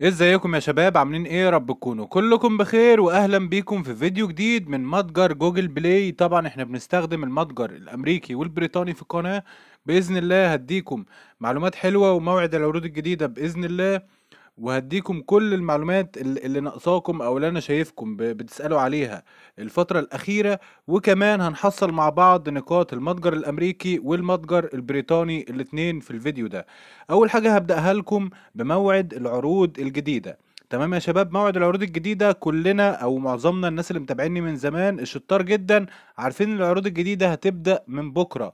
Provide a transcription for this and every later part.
إيه ازيكم يا شباب عاملين ايه رب تكونوا كلكم بخير واهلا بيكم في فيديو جديد من متجر جوجل بلاي طبعا احنا بنستخدم المتجر الامريكي والبريطاني في القناة باذن الله هديكم معلومات حلوة وموعد العروض الجديدة باذن الله وهديكم كل المعلومات اللي ناقصاكم او اللي انا شايفكم بتسالوا عليها الفتره الاخيره وكمان هنحصل مع بعض نقاط المتجر الامريكي والمتجر البريطاني الاثنين في الفيديو ده اول حاجه هبداها لكم بموعد العروض الجديده تمام يا شباب موعد العروض الجديدة كلنا أو معظمنا الناس اللي متابعيني من زمان الشطار جدا عارفين العروض الجديدة هتبدأ من بكرة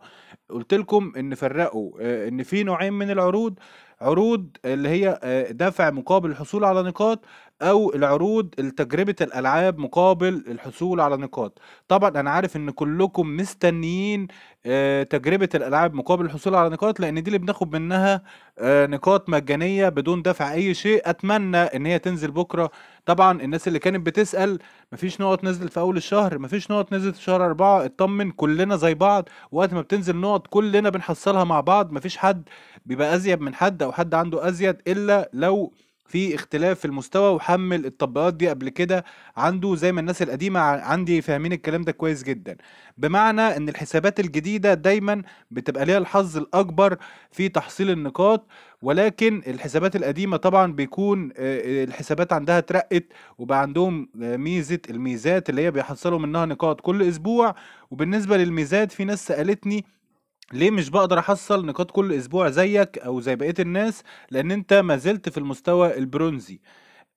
قلت لكم إن فرقوا آه، إن في نوعين من العروض عروض اللي هي آه، دفع مقابل الحصول على نقاط او العروض لتجربه الالعاب مقابل الحصول على نقاط طبعا انا عارف ان كلكم مستنيين آه، تجربه الالعاب مقابل الحصول على نقاط لان دي اللي بناخد منها آه، نقاط مجانيه بدون دفع اي شيء اتمنى ان هي تنزل بكره طبعا الناس اللي كانت بتسال مفيش نقط نزلت في اول الشهر مفيش نقط نزلت في شهر أربعة اطمن كلنا زي بعض وقت ما بتنزل نقط كلنا بنحصلها مع بعض مفيش حد بيبقى ازيد من حد او حد عنده ازيد الا لو في اختلاف في المستوى وحمل التطبيقات دي قبل كده عنده زي ما الناس القديمه عندي فاهمين الكلام ده كويس جدا بمعنى ان الحسابات الجديده دايما بتبقى ليها الحظ الاكبر في تحصيل النقاط ولكن الحسابات القديمه طبعا بيكون الحسابات عندها اترقت وبقى عندهم ميزه الميزات اللي هي بيحصلوا منها نقاط كل اسبوع وبالنسبه للميزات في ناس سالتني ليه مش بقدر احصل نقاط كل اسبوع زيك او زي بقيه الناس لان انت ما زلت في المستوى البرونزي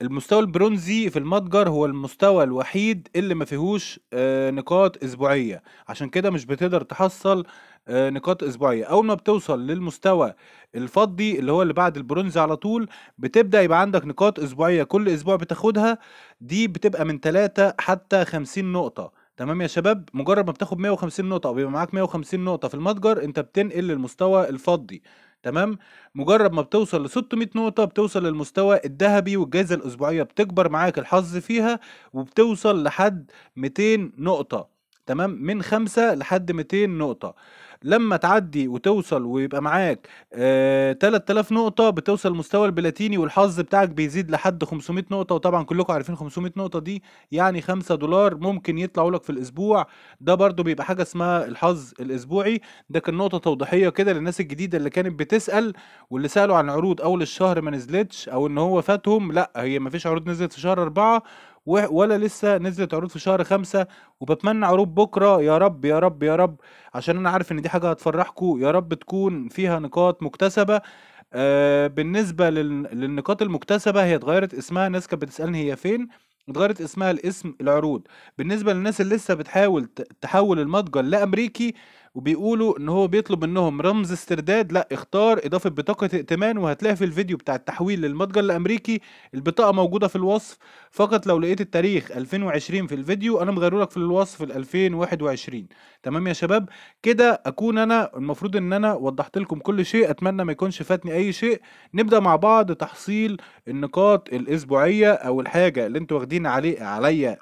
المستوى البرونزي في المتجر هو المستوى الوحيد اللي ما فيهوش آه، نقاط اسبوعيه عشان كده مش بتقدر تحصل آه، نقاط اسبوعيه اول ما بتوصل للمستوى الفضي اللي هو اللي بعد البرونز على طول بتبدا يبقى عندك نقاط اسبوعيه كل اسبوع بتاخدها دي بتبقى من 3 حتى 50 نقطه تمام يا شباب مجرد ما بتاخد 150 نقطه او بيبقى معاك 150 نقطه في المتجر انت بتنقل للمستوى الفضي تمام مجرد ما بتوصل ل 600 نقطة بتوصل للمستوى الذهبي والجائزة الأسبوعية بتكبر معاك الحظ فيها وبتوصل لحد 200 نقطة تمام من 5 لحد 200 نقطة لما تعدي وتوصل ويبقى معاك آه 3000 نقطه بتوصل مستوى البلاتيني والحظ بتاعك بيزيد لحد 500 نقطه وطبعا كلكم عارفين 500 نقطه دي يعني 5 دولار ممكن يطلعوا لك في الاسبوع ده برضو بيبقى حاجه اسمها الحظ الاسبوعي ده كان نقطه توضيحيه كده للناس الجديده اللي كانت بتسال واللي سالوا عن عروض اول الشهر ما نزلتش او ان هو فاتهم لا هي ما فيش عروض نزلت في شهر أربعة ولا لسه نزلت عروض في شهر خمسة وبتمنى عروض بكرة يا رب يا رب يا رب عشان أنا عارف إن دي حاجة هتفرحكم يا رب تكون فيها نقاط مكتسبة آه، بالنسبة للنقاط المكتسبة هي اتغيرت اسمها ناس كانت بتسألني هي فين اتغيرت اسمها لاسم العروض بالنسبة للناس اللي لسه بتحاول تحول المتجر لأمريكي وبيقولوا ان هو بيطلب منهم رمز استرداد لا اختار اضافه بطاقه ائتمان وهتلاقي في الفيديو بتاع التحويل للمتجر الامريكي البطاقه موجوده في الوصف فقط لو لقيت التاريخ 2020 في الفيديو انا مغيره لك في الوصف 2021 تمام يا شباب كده اكون انا المفروض ان انا وضحت لكم كل شيء اتمنى ما يكونش فاتني اي شيء نبدا مع بعض تحصيل النقاط الاسبوعيه او الحاجه اللي انتوا واخدين عليه عليا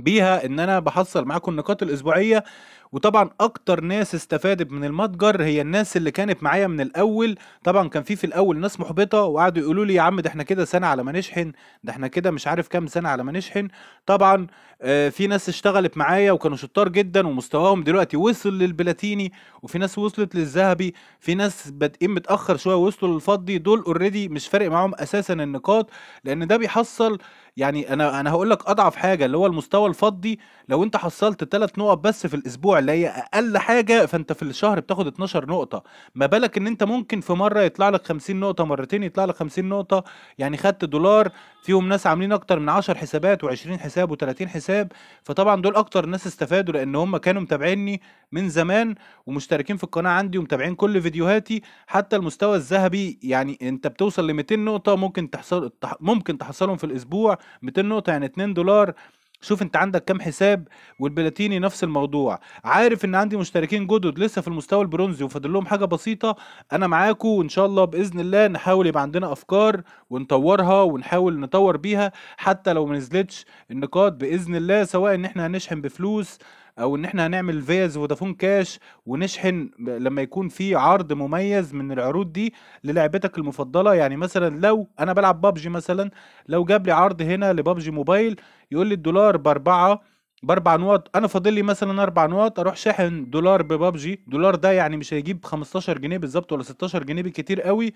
بيها ان انا بحصل معاكم النقاط الاسبوعيه وطبعا اكتر ناس استفادت من المتجر هي الناس اللي كانت معايا من الاول طبعا كان في في الاول ناس محبطه وقعدوا يقولوا لي يا عم ده احنا كده سنه على ما نشحن ده احنا كده مش عارف كام سنه على ما نشحن طبعا آه، في ناس اشتغلت معايا وكانوا شطار جدا ومستواهم دلوقتي وصل للبلاتيني وفي ناس وصلت للذهبي في ناس بادئين متاخر شويه وصلوا للفضي دول اوريدي مش فارق معاهم اساسا النقاط لان ده بيحصل يعني انا انا هقول لك اضعف حاجه اللي هو المستوى الفضي لو انت حصلت ثلاث نقط بس في الاسبوع اللي هي اقل حاجه فانت في الشهر بتاخد 12 نقطه ما بالك ان انت ممكن في مره يطلع لك 50 نقطه مرتين يطلع لك 50 نقطه يعني خدت دولار فيهم ناس عاملين اكتر من 10 حسابات و20 حساب و30 حساب فطبعا دول اكتر ناس استفادوا لان هم كانوا متابعيني من زمان ومشتركين في القناه عندي ومتابعين كل فيديوهاتي حتى المستوى الذهبي يعني انت بتوصل ل 200 نقطه ممكن تحصل ممكن تحصلهم في الاسبوع 200 نقطه يعني 2 دولار شوف انت عندك كام حساب والبلاتيني نفس الموضوع عارف ان عندي مشتركين جدد لسه في المستوى البرونزي وفاضل لهم حاجه بسيطه انا معاكم وان شاء الله باذن الله نحاول يبقى عندنا افكار ونطورها ونحاول نطور بيها حتى لو ما نزلتش النقاط باذن الله سواء ان احنا هنشحن بفلوس او ان احنا هنعمل فيز ودافون كاش ونشحن لما يكون في عرض مميز من العروض دي للعبتك المفضله يعني مثلا لو انا بلعب بابجي مثلا لو جاب لي عرض هنا لبابجي موبايل يقول لي الدولار باربعه باربع نقط انا فاضل لي مثلا اربع نقط اروح شاحن دولار ببابجي دولار ده يعني مش هيجيب 15 جنيه بالظبط ولا 16 جنيه بالكتير قوي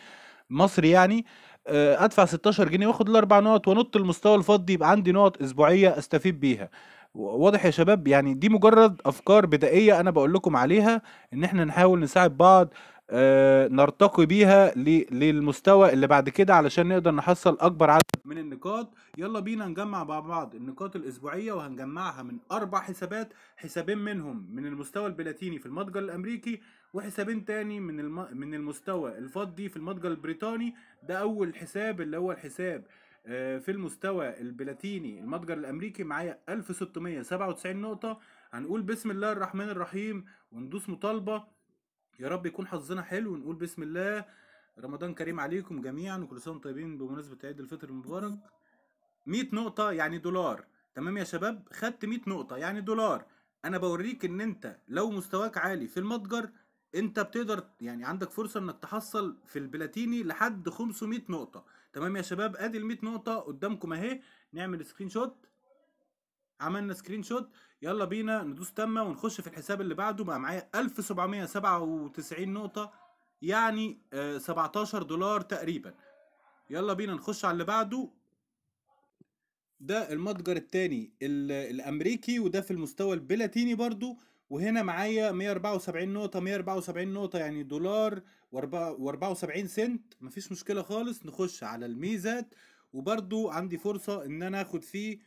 مصري يعني آه، ادفع 16 جنيه واخد الاربع نقط وانط المستوى الفضي يبقى عندي نقط اسبوعيه استفيد بيها واضح يا شباب يعني دي مجرد افكار بدائيه انا بقول لكم عليها ان احنا نحاول نساعد بعض آه، نرتقي بيها للمستوى اللي بعد كده علشان نقدر نحصل اكبر عدد من النقاط يلا بينا نجمع مع بعض النقاط الاسبوعيه وهنجمعها من اربع حسابات حسابين منهم من المستوى البلاتيني في المتجر الامريكي وحسابين تاني من الم... من المستوى الفضي في المتجر البريطاني ده اول حساب اللي هو الحساب آه، في المستوى البلاتيني المتجر الامريكي معايا 1697 نقطه هنقول بسم الله الرحمن الرحيم وندوس مطالبه يا رب يكون حظنا حلو ونقول بسم الله رمضان كريم عليكم جميعا وكل سنه وانتم طيبين بمناسبه عيد الفطر المبارك 100 نقطه يعني دولار تمام يا شباب خدت 100 نقطه يعني دولار انا بوريك ان انت لو مستواك عالي في المتجر انت بتقدر يعني عندك فرصه انك تحصل في البلاتيني لحد 500 نقطه تمام يا شباب ادي ال 100 نقطه قدامكم اهي نعمل سكرين شوت عملنا سكرين شوت يلا بينا ندوس تمه ونخش في الحساب اللي بعده بقى معايا 1797 نقطه يعني 17 آه، دولار تقريبا يلا بينا نخش على اللي بعده ده المتجر التاني الامريكي وده في المستوى البلاتيني برضو وهنا معايا 174 نقطة 174 نقطة يعني دولار و74 سنت مفيش مشكلة خالص نخش على الميزات وبرضو عندي فرصة ان انا اخد فيه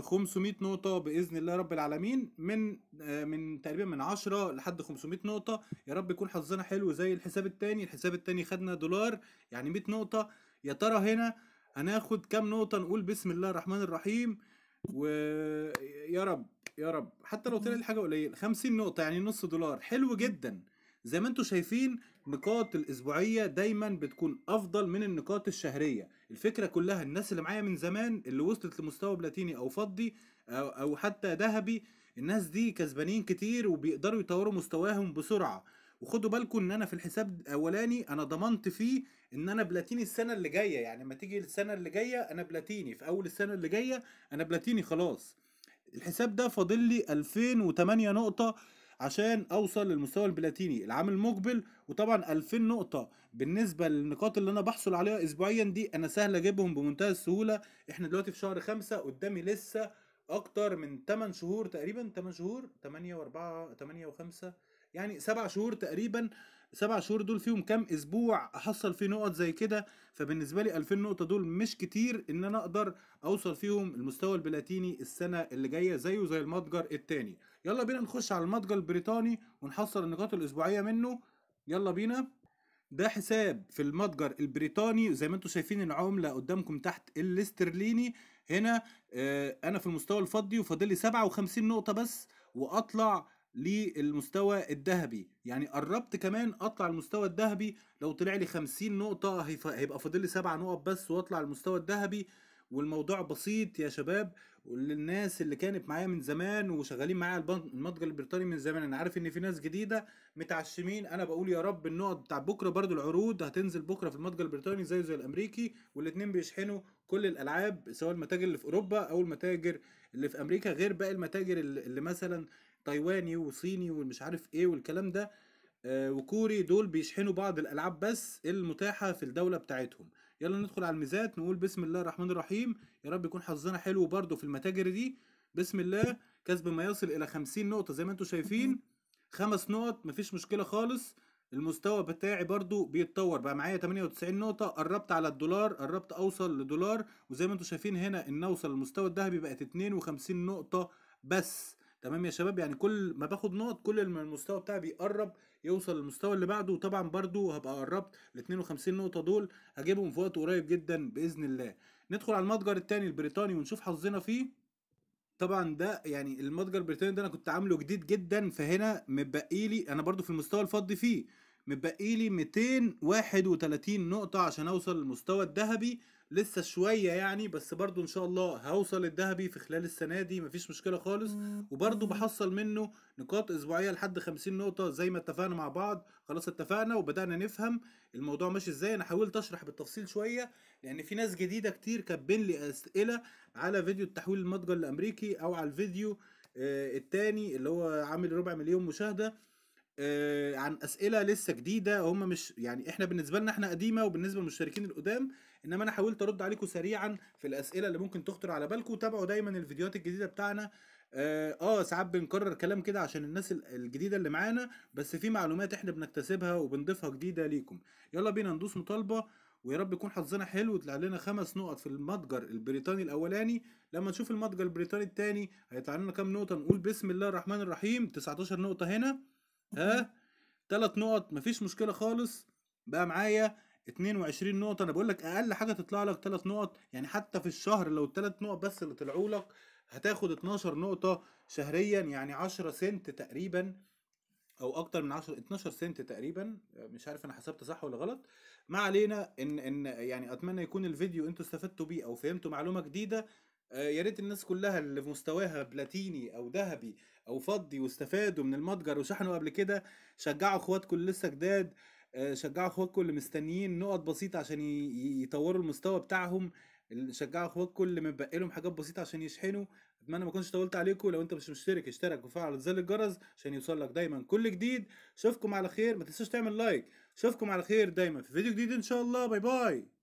500 آه، نقطة بإذن الله رب العالمين من آه، من تقريبا من 10 لحد 500 نقطة يا رب يكون حظنا حلو زي الحساب التاني الحساب التاني خدنا دولار يعني 100 نقطة يا ترى هنا هناخد كام نقطة نقول بسم الله الرحمن الرحيم ويا رب يا رب حتى لو طلع حاجه قليل 50 نقطه يعني نص دولار حلو جدا زي ما انتم شايفين نقاط الاسبوعيه دايما بتكون افضل من النقاط الشهريه الفكره كلها الناس اللي معايا من زمان اللي وصلت لمستوى بلاتيني او فضي او, أو حتى ذهبي الناس دي كسبانين كتير وبيقدروا يطوروا مستواهم بسرعه وخدوا بالكم ان انا في الحساب الاولاني انا ضمنت فيه ان انا بلاتيني السنه اللي جايه يعني ما تيجي السنه اللي جايه انا بلاتيني في اول السنه اللي جايه انا بلاتيني خلاص الحساب ده فاضل لي 2008 نقطة عشان اوصل للمستوى البلاتيني العام المقبل وطبعا 2000 نقطة بالنسبة للنقاط اللي انا بحصل عليها اسبوعيا دي انا سهل اجيبهم بمنتهى السهولة احنا دلوقتي في شهر خمسة قدامي لسه اكتر من 8 شهور تقريبا 8 شهور 8 و4 8 و5 يعني 7 شهور تقريبا السبع شهور دول فيهم كام اسبوع احصل فيه نقط زي كده فبالنسبه لي 2000 نقطه دول مش كتير ان انا اقدر اوصل فيهم المستوى البلاتيني السنه اللي جايه زيه زي المتجر التاني يلا بينا نخش على المتجر البريطاني ونحصل النقاط الاسبوعيه منه يلا بينا ده حساب في المتجر البريطاني زي ما انتم شايفين العملة قدامكم تحت الاسترليني هنا آه، انا في المستوى الفضي وفاضل لي 57 نقطة بس واطلع للمستوى الذهبي يعني قربت كمان اطلع المستوى الذهبي لو طلع لي 50 نقطه هيبقى فاضل لي 7 نقط بس واطلع المستوى الذهبي والموضوع بسيط يا شباب للناس اللي كانت معايا من زمان وشغالين معايا المتجر البريطاني من زمان انا عارف ان في ناس جديده متعشمين انا بقول يا رب النقط بتاع بكره برضو العروض هتنزل بكره في المتجر البريطاني زيه زي الامريكي والاثنين بيشحنوا كل الالعاب سواء المتاجر اللي في اوروبا او المتاجر اللي في امريكا غير باقي المتاجر اللي مثلا تايواني وصيني ومش عارف ايه والكلام ده آه، وكوري دول بيشحنوا بعض الالعاب بس المتاحه في الدوله بتاعتهم يلا ندخل على الميزات نقول بسم الله الرحمن الرحيم يا رب يكون حظنا حلو برضو في المتاجر دي بسم الله كسب ما يصل الى 50 نقطه زي ما انتم شايفين خمس نقط مفيش مشكله خالص المستوى بتاعي برضو بيتطور بقى معايا 98 نقطة قربت على الدولار قربت اوصل لدولار وزي ما انتم شايفين هنا ان اوصل للمستوى الذهبي بقت 52 نقطة بس تمام يا شباب يعني كل ما باخد نقط كل ما المستوى بتاعي بيقرب يوصل للمستوى اللي بعده وطبعا برضو هبقى قربت ال 52 نقطه دول هجيبهم في وقت قريب جدا باذن الله ندخل على المتجر الثاني البريطاني ونشوف حظنا فيه طبعا ده يعني المتجر البريطاني ده انا كنت عامله جديد جدا فهنا متبقي لي انا برضو في المستوى الفضي فيه متبقي لي 231 نقطة عشان اوصل للمستوى الذهبي لسه شوية يعني بس برضو ان شاء الله هوصل الذهبي في خلال السنة دي مفيش مشكلة خالص وبرضو بحصل منه نقاط اسبوعية لحد 50 نقطة زي ما اتفقنا مع بعض خلاص اتفقنا وبدأنا نفهم الموضوع ماشي ازاي انا حاولت اشرح بالتفصيل شوية لان في ناس جديدة كتير كاتبين لي اسئلة على فيديو التحويل المتجر الامريكي او على الفيديو آه، التاني اللي هو عامل ربع مليون مشاهدة آه عن اسئله لسه جديده هم مش يعني احنا بالنسبه لنا احنا قديمه وبالنسبه للمشتركين القدام انما انا حاولت ارد عليكم سريعا في الاسئله اللي ممكن تخطر على بالكم تابعوا دايما الفيديوهات الجديده بتاعنا اه, آه ساعات بنكرر كلام كده عشان الناس الجديده اللي معانا بس في معلومات احنا بنكتسبها وبنضيفها جديده ليكم يلا بينا ندوس مطالبه ويا رب يكون حظنا حلو ويطلع لنا خمس نقط في المتجر البريطاني الاولاني لما نشوف المتجر البريطاني الثاني هيطلع لنا كام نقطه نقول بسم الله الرحمن الرحيم 19 نقطه هنا ها ثلاث نقط مفيش مشكله خالص بقى معايا 22 نقطه انا بقول لك اقل حاجه تطلع لك ثلاث نقط يعني حتى في الشهر لو الثلاث نقط بس اللي طلعوا لك هتاخد 12 نقطه شهريا يعني 10 سنت تقريبا او اكتر من 10 12 سنت تقريبا مش عارف انا حسبت صح ولا غلط ما علينا ان ان يعني اتمنى يكون الفيديو انتوا استفدتوا بيه او فهمتوا معلومه جديده آه، يا ريت الناس كلها اللي في مستواها بلاتيني او ذهبي او فضي واستفادوا من المتجر وشحنوا قبل كده شجعوا اخواتكم اللي لسه جداد آه، شجعوا اخواتكم اللي مستنيين نقط بسيطه عشان يطوروا المستوى بتاعهم شجعوا اخواتكم اللي متبقي لهم حاجات بسيطه عشان يشحنوا اتمنى ما اكونش طولت عليكم لو انت مش مشترك اشترك وفعل زر الجرس عشان يوصلك دايما كل جديد اشوفكم على خير ما تنساش تعمل لايك اشوفكم على خير دايما في فيديو جديد ان شاء الله باي باي